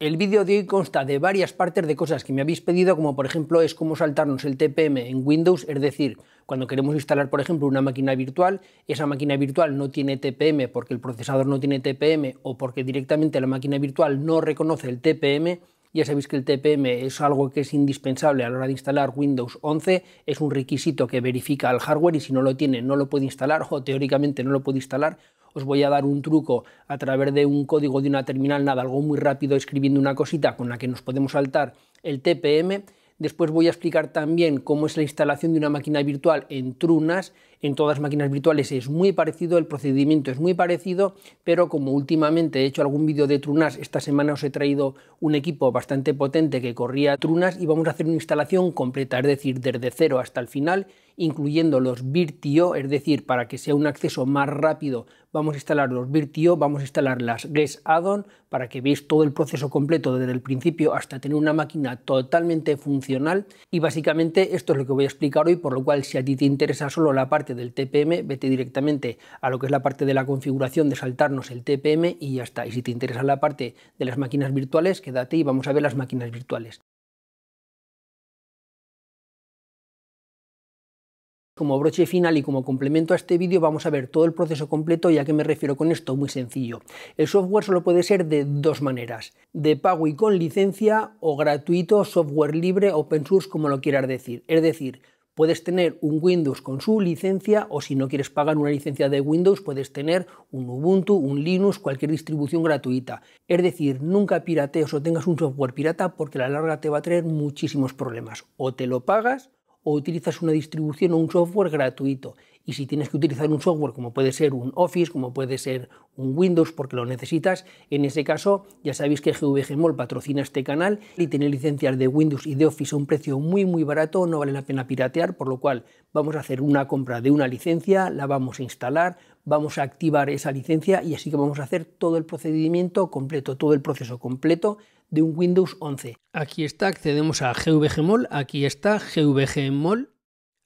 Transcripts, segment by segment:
El vídeo de hoy consta de varias partes de cosas que me habéis pedido, como por ejemplo es cómo saltarnos el TPM en Windows, es decir, cuando queremos instalar por ejemplo una máquina virtual, esa máquina virtual no tiene TPM porque el procesador no tiene TPM o porque directamente la máquina virtual no reconoce el TPM, ya sabéis que el TPM es algo que es indispensable a la hora de instalar Windows 11, es un requisito que verifica el hardware y si no lo tiene no lo puede instalar o teóricamente no lo puede instalar. Os voy a dar un truco a través de un código de una terminal, nada, algo muy rápido escribiendo una cosita con la que nos podemos saltar el TPM. Después voy a explicar también cómo es la instalación de una máquina virtual en Trunas en todas máquinas virtuales es muy parecido, el procedimiento es muy parecido, pero como últimamente he hecho algún vídeo de Trunas, esta semana os he traído un equipo bastante potente que corría Trunas y vamos a hacer una instalación completa, es decir, desde cero hasta el final, incluyendo los VirtIO, es decir, para que sea un acceso más rápido, vamos a instalar los VirtIO, vamos a instalar las Guest Add-on, para que veáis todo el proceso completo desde el principio hasta tener una máquina totalmente funcional y básicamente esto es lo que voy a explicar hoy, por lo cual si a ti te interesa solo la parte del TPM, vete directamente a lo que es la parte de la configuración de saltarnos el TPM y ya está. Y si te interesa la parte de las máquinas virtuales, quédate y vamos a ver las máquinas virtuales. Como broche final y como complemento a este vídeo vamos a ver todo el proceso completo y a qué me refiero con esto, muy sencillo. El software solo puede ser de dos maneras, de pago y con licencia o gratuito, software libre, open source, como lo quieras decir. Es decir, puedes tener un Windows con su licencia o si no quieres pagar una licencia de Windows puedes tener un Ubuntu, un Linux, cualquier distribución gratuita. Es decir, nunca piratees o tengas un software pirata porque a la larga te va a traer muchísimos problemas. O te lo pagas o utilizas una distribución o un software gratuito y si tienes que utilizar un software como puede ser un Office, como puede ser un Windows porque lo necesitas, en ese caso ya sabéis que GVG patrocina este canal y tiene licencias de Windows y de Office a un precio muy muy barato, no vale la pena piratear, por lo cual vamos a hacer una compra de una licencia, la vamos a instalar, vamos a activar esa licencia y así que vamos a hacer todo el procedimiento completo, todo el proceso completo de un Windows 11. Aquí está, accedemos a GVG aquí está GVG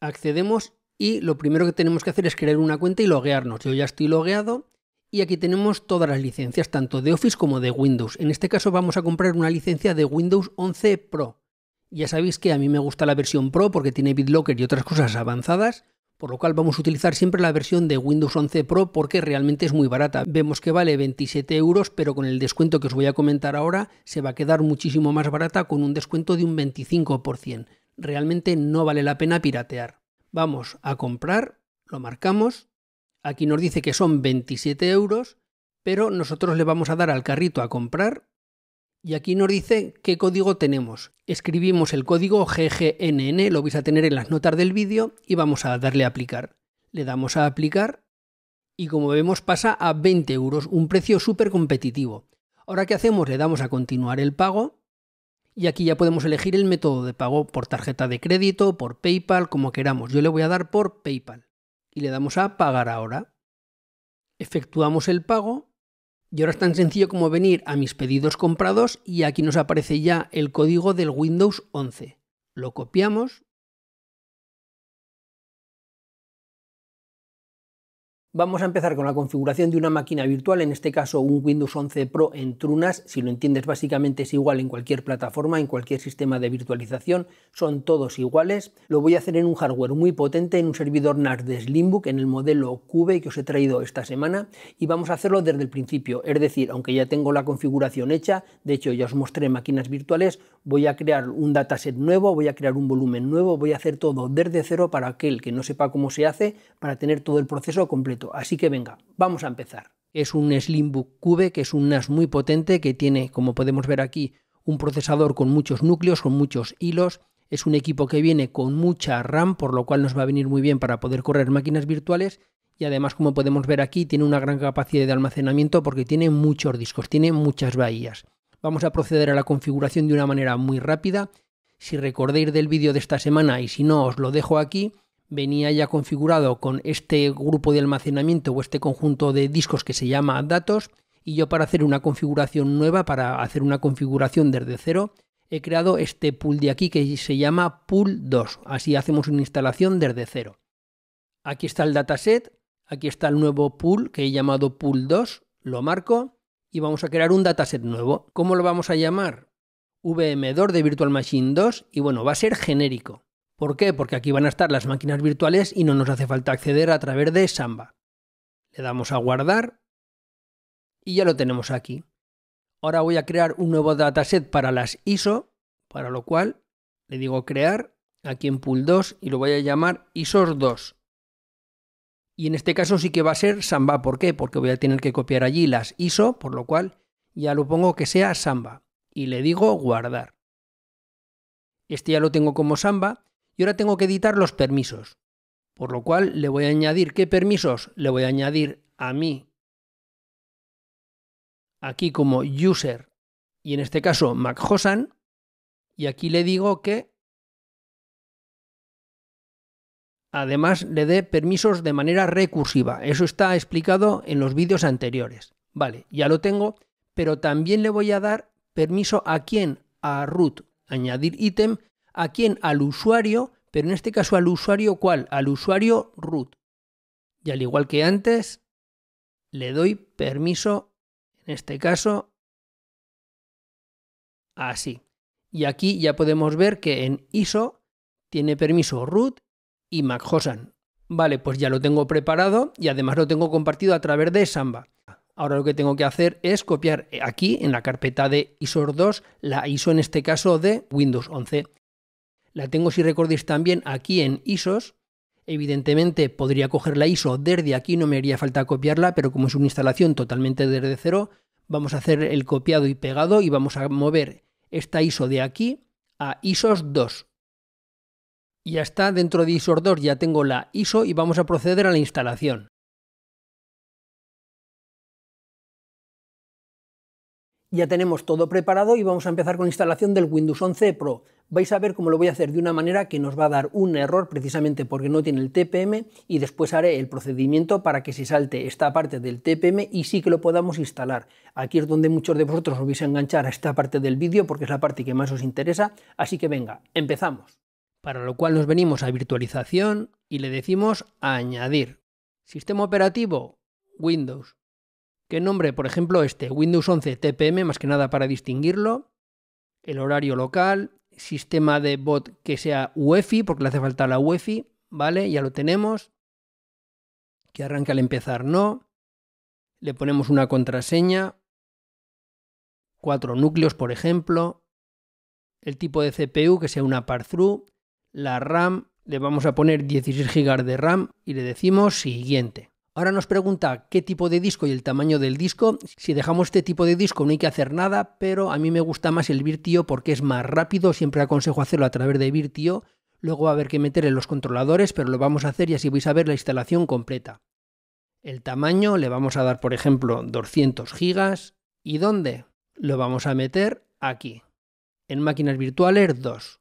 accedemos y lo primero que tenemos que hacer es crear una cuenta y loguearnos. Yo ya estoy logueado y aquí tenemos todas las licencias, tanto de Office como de Windows. En este caso vamos a comprar una licencia de Windows 11 Pro. Ya sabéis que a mí me gusta la versión Pro porque tiene BitLocker y otras cosas avanzadas, por lo cual vamos a utilizar siempre la versión de Windows 11 Pro porque realmente es muy barata. Vemos que vale 27 euros, pero con el descuento que os voy a comentar ahora se va a quedar muchísimo más barata con un descuento de un 25%. Realmente no vale la pena piratear. Vamos a comprar, lo marcamos. Aquí nos dice que son 27 euros, pero nosotros le vamos a dar al carrito a comprar. Y aquí nos dice qué código tenemos. Escribimos el código GGNN, lo vais a tener en las notas del vídeo, y vamos a darle a aplicar. Le damos a aplicar y como vemos pasa a 20 euros, un precio súper competitivo. Ahora, ¿qué hacemos? Le damos a continuar el pago y aquí ya podemos elegir el método de pago por tarjeta de crédito, por PayPal, como queramos. Yo le voy a dar por PayPal. Y le damos a pagar ahora. Efectuamos el pago y ahora es tan sencillo como venir a mis pedidos comprados y aquí nos aparece ya el código del Windows 11. Lo copiamos Vamos a empezar con la configuración de una máquina virtual, en este caso un Windows 11 Pro en Trunas, si lo entiendes básicamente es igual en cualquier plataforma, en cualquier sistema de virtualización, son todos iguales. Lo voy a hacer en un hardware muy potente, en un servidor NAS de Slimbook, en el modelo Cube que os he traído esta semana, y vamos a hacerlo desde el principio, es decir, aunque ya tengo la configuración hecha, de hecho ya os mostré máquinas virtuales, voy a crear un dataset nuevo, voy a crear un volumen nuevo, voy a hacer todo desde cero para aquel que no sepa cómo se hace, para tener todo el proceso completo. Así que venga, vamos a empezar. Es un Slimbook Cube, que es un NAS muy potente, que tiene, como podemos ver aquí, un procesador con muchos núcleos, con muchos hilos. Es un equipo que viene con mucha RAM, por lo cual nos va a venir muy bien para poder correr máquinas virtuales. Y además, como podemos ver aquí, tiene una gran capacidad de almacenamiento porque tiene muchos discos, tiene muchas bahías. Vamos a proceder a la configuración de una manera muy rápida. Si recordáis del vídeo de esta semana y si no, os lo dejo aquí, venía ya configurado con este grupo de almacenamiento o este conjunto de discos que se llama datos y yo para hacer una configuración nueva, para hacer una configuración desde cero, he creado este pool de aquí que se llama pool 2. Así hacemos una instalación desde cero. Aquí está el dataset, aquí está el nuevo pool que he llamado pool 2, lo marco y vamos a crear un dataset nuevo. ¿Cómo lo vamos a llamar? VM2 de Virtual Machine 2 y bueno, va a ser genérico. ¿Por qué? Porque aquí van a estar las máquinas virtuales y no nos hace falta acceder a través de Samba. Le damos a guardar y ya lo tenemos aquí. Ahora voy a crear un nuevo dataset para las ISO, para lo cual le digo crear aquí en pool 2 y lo voy a llamar ISOS 2. Y en este caso sí que va a ser Samba. ¿Por qué? Porque voy a tener que copiar allí las ISO, por lo cual ya lo pongo que sea Samba. Y le digo guardar. Este ya lo tengo como Samba y ahora tengo que editar los permisos. Por lo cual le voy a añadir qué permisos le voy a añadir a mí aquí como user y en este caso MacHosan y aquí le digo que además le dé permisos de manera recursiva. Eso está explicado en los vídeos anteriores. Vale, ya lo tengo, pero también le voy a dar permiso a quién? A root, añadir ítem ¿A quién? Al usuario, pero en este caso al usuario cuál? Al usuario root. Y al igual que antes, le doy permiso, en este caso, así. Y aquí ya podemos ver que en ISO tiene permiso root y MacHosan. Vale, pues ya lo tengo preparado y además lo tengo compartido a través de Samba. Ahora lo que tengo que hacer es copiar aquí en la carpeta de ISO 2 la ISO en este caso de Windows 11 la tengo, si recordéis también aquí en ISOs. Evidentemente podría coger la ISO desde aquí, no me haría falta copiarla, pero como es una instalación totalmente desde cero, vamos a hacer el copiado y pegado y vamos a mover esta ISO de aquí a ISOs 2. Y ya está, dentro de ISOs 2 ya tengo la ISO y vamos a proceder a la instalación. Ya tenemos todo preparado y vamos a empezar con la instalación del Windows 11 Pro. Vais a ver cómo lo voy a hacer de una manera que nos va a dar un error precisamente porque no tiene el TPM y después haré el procedimiento para que se salte esta parte del TPM y sí que lo podamos instalar. Aquí es donde muchos de vosotros os vais a enganchar a esta parte del vídeo porque es la parte que más os interesa, así que venga, empezamos. Para lo cual nos venimos a virtualización y le decimos añadir. Sistema operativo, Windows que nombre, por ejemplo, este, Windows 11 TPM, más que nada para distinguirlo, el horario local, sistema de bot que sea UEFI, porque le hace falta la UEFI, ¿vale? Ya lo tenemos. Que arranque al empezar, no. Le ponemos una contraseña. Cuatro núcleos, por ejemplo. El tipo de CPU que sea una part La RAM, le vamos a poner 16 GB de RAM y le decimos siguiente. Ahora nos pregunta qué tipo de disco y el tamaño del disco. Si dejamos este tipo de disco no hay que hacer nada, pero a mí me gusta más el Virtio porque es más rápido, siempre aconsejo hacerlo a través de Virtio. Luego va a haber que meter en los controladores, pero lo vamos a hacer y así vais a ver la instalación completa. El tamaño le vamos a dar, por ejemplo, 200 GB. ¿Y dónde? Lo vamos a meter aquí. En máquinas virtuales 2.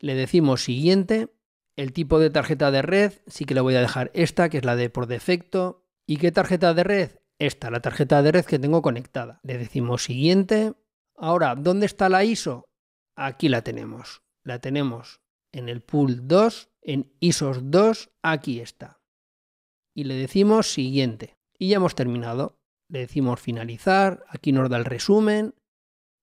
Le decimos siguiente el tipo de tarjeta de red sí que le voy a dejar esta, que es la de por defecto. ¿Y qué tarjeta de red? Esta, la tarjeta de red que tengo conectada. Le decimos siguiente. Ahora, ¿dónde está la ISO? Aquí la tenemos. La tenemos en el pool 2, en ISOs 2, aquí está. Y le decimos siguiente. Y ya hemos terminado. Le decimos finalizar, aquí nos da el resumen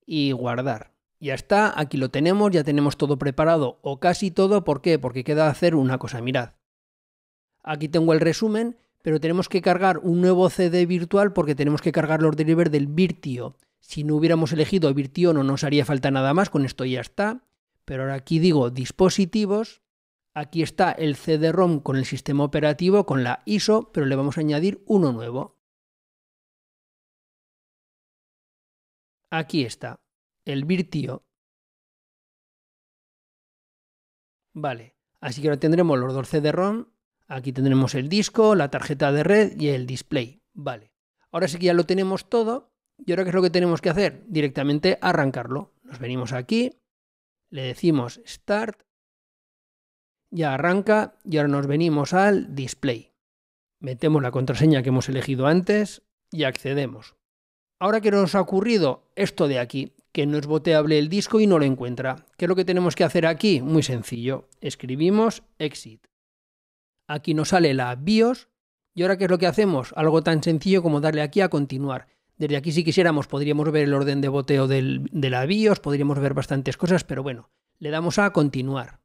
y guardar. Ya está, aquí lo tenemos, ya tenemos todo preparado, o casi todo, ¿por qué? Porque queda hacer una cosa, mirad. Aquí tengo el resumen, pero tenemos que cargar un nuevo CD virtual porque tenemos que cargar los drivers del Virtio. Si no hubiéramos elegido Virtio no nos haría falta nada más, con esto ya está. Pero ahora aquí digo dispositivos, aquí está el CD-ROM con el sistema operativo, con la ISO, pero le vamos a añadir uno nuevo. Aquí está el virtio. Vale, así que ahora tendremos los 12 de ROM, aquí tendremos el disco, la tarjeta de red y el display. Vale, ahora sí que ya lo tenemos todo. ¿Y ahora qué es lo que tenemos que hacer? Directamente arrancarlo. Nos venimos aquí, le decimos Start, ya arranca y ahora nos venimos al display. Metemos la contraseña que hemos elegido antes y accedemos. Ahora que nos ha ocurrido esto de aquí, que no es boteable el disco y no lo encuentra. ¿Qué es lo que tenemos que hacer aquí? Muy sencillo. Escribimos exit. Aquí nos sale la BIOS. ¿Y ahora qué es lo que hacemos? Algo tan sencillo como darle aquí a continuar. Desde aquí si quisiéramos podríamos ver el orden de boteo de la BIOS, podríamos ver bastantes cosas, pero bueno, le damos a continuar.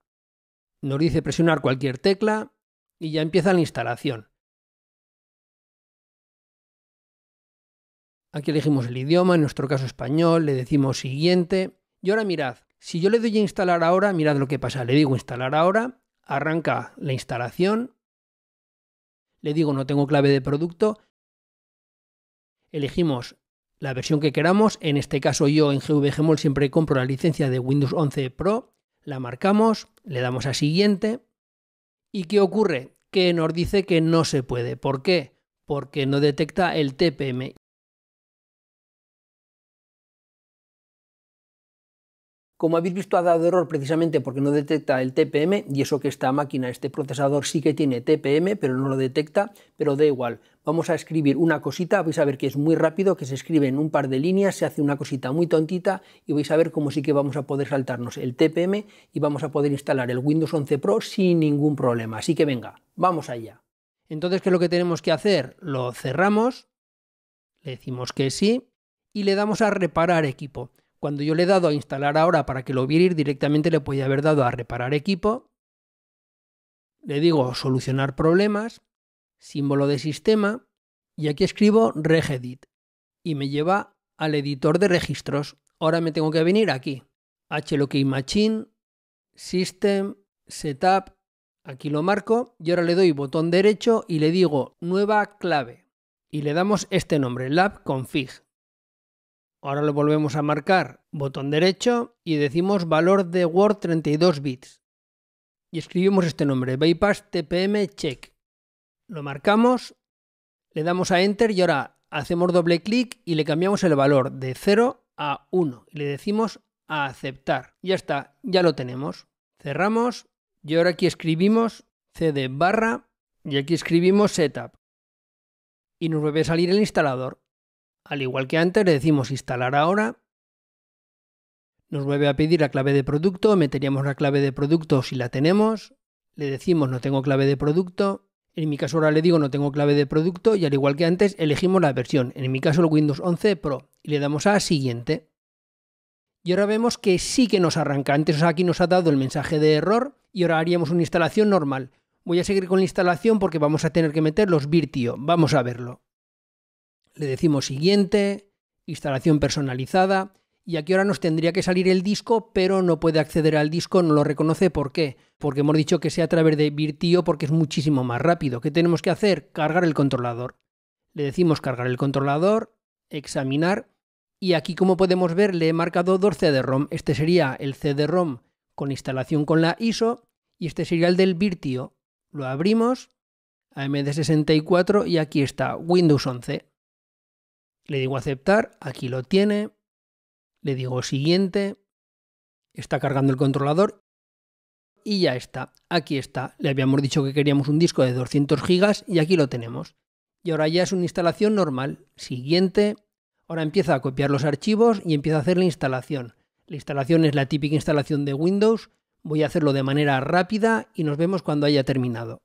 Nos dice presionar cualquier tecla y ya empieza la instalación. Aquí elegimos el idioma, en nuestro caso español, le decimos siguiente. Y ahora mirad, si yo le doy a instalar ahora, mirad lo que pasa. Le digo instalar ahora, arranca la instalación, le digo no tengo clave de producto, elegimos la versión que queramos, en este caso yo en GVGMOL siempre compro la licencia de Windows 11 Pro, la marcamos, le damos a siguiente. ¿Y qué ocurre? Que nos dice que no se puede. ¿Por qué? Porque no detecta el TPM Como habéis visto, ha dado error precisamente porque no detecta el TPM y eso que esta máquina, este procesador sí que tiene TPM, pero no lo detecta, pero da igual. Vamos a escribir una cosita, vais a ver que es muy rápido, que se escribe en un par de líneas, se hace una cosita muy tontita y vais a ver cómo sí que vamos a poder saltarnos el TPM y vamos a poder instalar el Windows 11 Pro sin ningún problema. Así que venga, vamos allá. Entonces, ¿qué es lo que tenemos que hacer? Lo cerramos, le decimos que sí y le damos a reparar equipo. Cuando yo le he dado a instalar ahora para que lo viera directamente le podía haber dado a reparar equipo. Le digo solucionar problemas, símbolo de sistema, y aquí escribo regedit. Y me lleva al editor de registros. Ahora me tengo que venir aquí. HLOK Machine, System, Setup, Aquí lo marco y ahora le doy botón derecho y le digo nueva clave. Y le damos este nombre, labconfig. Ahora lo volvemos a marcar, botón derecho, y decimos valor de Word 32 bits. Y escribimos este nombre, bypass tpm check. Lo marcamos, le damos a enter y ahora hacemos doble clic y le cambiamos el valor de 0 a 1 y le decimos a aceptar. Ya está, ya lo tenemos. Cerramos y ahora aquí escribimos cd barra y aquí escribimos setup. Y nos vuelve a salir el instalador. Al igual que antes, le decimos instalar ahora. Nos vuelve a pedir la clave de producto, meteríamos la clave de producto si la tenemos. Le decimos no tengo clave de producto. En mi caso ahora le digo no tengo clave de producto y al igual que antes elegimos la versión, en mi caso el Windows 11 Pro, y le damos a siguiente. Y ahora vemos que sí que nos arranca. Antes aquí nos ha dado el mensaje de error y ahora haríamos una instalación normal. Voy a seguir con la instalación porque vamos a tener que meter los virtio. Vamos a verlo le decimos siguiente, instalación personalizada, y aquí ahora nos tendría que salir el disco, pero no puede acceder al disco, no lo reconoce. ¿Por qué? Porque hemos dicho que sea a través de Virtio porque es muchísimo más rápido. ¿Qué tenemos que hacer? Cargar el controlador. Le decimos cargar el controlador, examinar, y aquí como podemos ver le he marcado dos CD-ROM. Este sería el CD-ROM con instalación con la ISO y este sería el del Virtio. Lo abrimos, AMD64 y aquí está Windows 11. Le digo aceptar, aquí lo tiene, le digo siguiente, está cargando el controlador y ya está, aquí está. Le habíamos dicho que queríamos un disco de 200 gigas y aquí lo tenemos. Y ahora ya es una instalación normal. Siguiente, ahora empieza a copiar los archivos y empieza a hacer la instalación. La instalación es la típica instalación de Windows. Voy a hacerlo de manera rápida y nos vemos cuando haya terminado.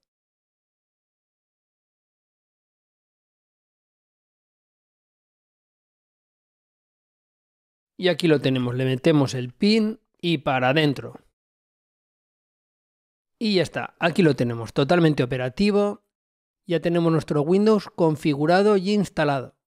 Y aquí lo tenemos, le metemos el pin y para adentro. Y ya está, aquí lo tenemos, totalmente operativo. Ya tenemos nuestro Windows configurado y instalado.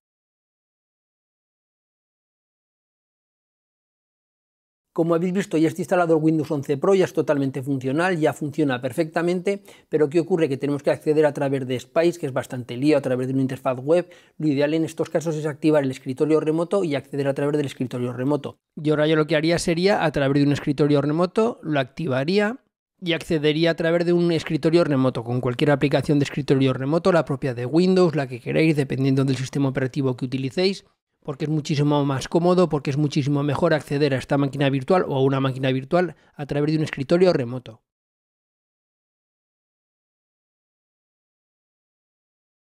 Como habéis visto, ya está instalado el Windows 11 Pro, ya es totalmente funcional, ya funciona perfectamente, pero ¿qué ocurre? Que tenemos que acceder a través de Spice, que es bastante lío, a través de una interfaz web. Lo ideal en estos casos es activar el escritorio remoto y acceder a través del escritorio remoto. Y ahora yo lo que haría sería, a través de un escritorio remoto, lo activaría y accedería a través de un escritorio remoto, con cualquier aplicación de escritorio remoto, la propia de Windows, la que queráis, dependiendo del sistema operativo que utilicéis porque es muchísimo más cómodo, porque es muchísimo mejor acceder a esta máquina virtual o a una máquina virtual a través de un escritorio remoto.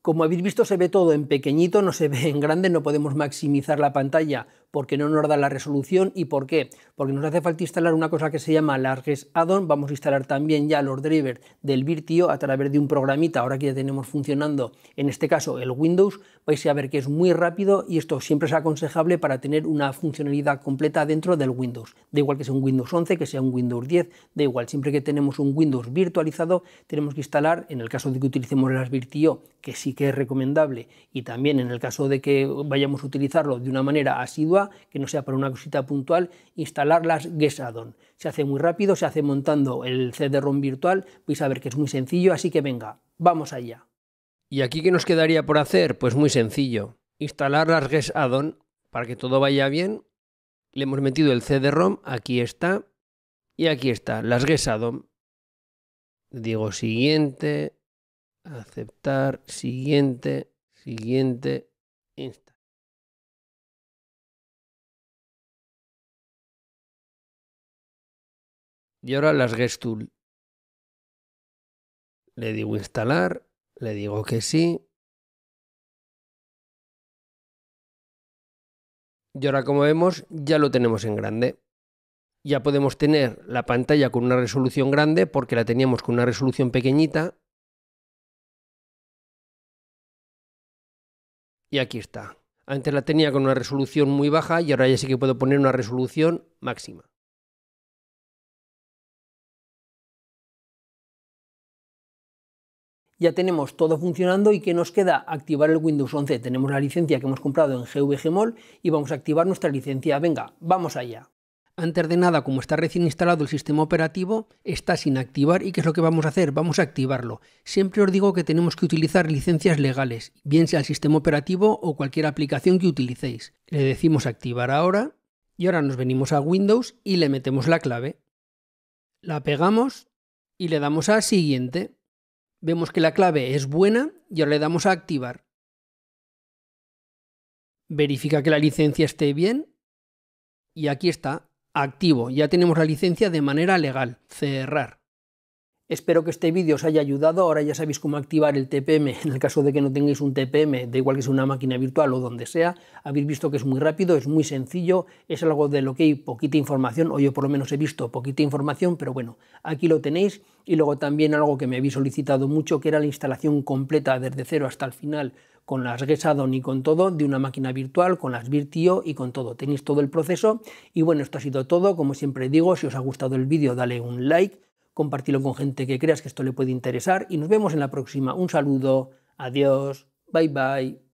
Como habéis visto se ve todo en pequeñito, no se ve en grande, no podemos maximizar la pantalla porque no nos da la resolución y por qué. Porque nos hace falta instalar una cosa que se llama Larges Addon. Vamos a instalar también ya los drivers del Virtio a través de un programita. Ahora que ya tenemos funcionando, en este caso el Windows, vais a ver que es muy rápido y esto siempre es aconsejable para tener una funcionalidad completa dentro del Windows. Da igual que sea un Windows 11, que sea un Windows 10, da igual. Siempre que tenemos un Windows virtualizado, tenemos que instalar, en el caso de que utilicemos las Virtio, que sí que es recomendable, y también en el caso de que vayamos a utilizarlo de una manera asidua, que no sea para una cosita puntual, instalar las Gesadon. Se hace muy rápido, se hace montando el CD-ROM virtual, vais a ver que es muy sencillo, así que venga, vamos allá. ¿Y aquí qué nos quedaría por hacer? Pues muy sencillo. Instalar las Guest para que todo vaya bien. Le hemos metido el CD-ROM, aquí está. Y aquí está, las Guest Digo siguiente, aceptar, siguiente, siguiente, instalar. Y ahora las guest tool. Le digo instalar, le digo que sí. Y ahora como vemos ya lo tenemos en grande. Ya podemos tener la pantalla con una resolución grande porque la teníamos con una resolución pequeñita. Y aquí está. Antes la tenía con una resolución muy baja y ahora ya sí que puedo poner una resolución máxima. ya tenemos todo funcionando y que nos queda activar el Windows 11. Tenemos la licencia que hemos comprado en GVGMOL y vamos a activar nuestra licencia. Venga, vamos allá. Antes de nada, como está recién instalado el sistema operativo, está sin activar y ¿qué es lo que vamos a hacer? Vamos a activarlo. Siempre os digo que tenemos que utilizar licencias legales, bien sea el sistema operativo o cualquier aplicación que utilicéis. Le decimos activar ahora y ahora nos venimos a Windows y le metemos la clave. La pegamos y le damos a siguiente. Vemos que la clave es buena y ahora le damos a activar. Verifica que la licencia esté bien y aquí está, activo. Ya tenemos la licencia de manera legal. Cerrar. Espero que este vídeo os haya ayudado. Ahora ya sabéis cómo activar el TPM en el caso de que no tengáis un TPM, da igual que sea una máquina virtual o donde sea. Habéis visto que es muy rápido, es muy sencillo, es algo de lo que hay poquita información, o yo por lo menos he visto poquita información, pero bueno, aquí lo tenéis y luego también algo que me habéis solicitado mucho, que era la instalación completa desde cero hasta el final, con las Gesadon y con todo, de una máquina virtual, con las Virtio y con todo. Tenéis todo el proceso. Y bueno, esto ha sido todo. Como siempre digo, si os ha gustado el vídeo, dale un like, compartilo con gente que creas que esto le puede interesar y nos vemos en la próxima. Un saludo, adiós, bye bye.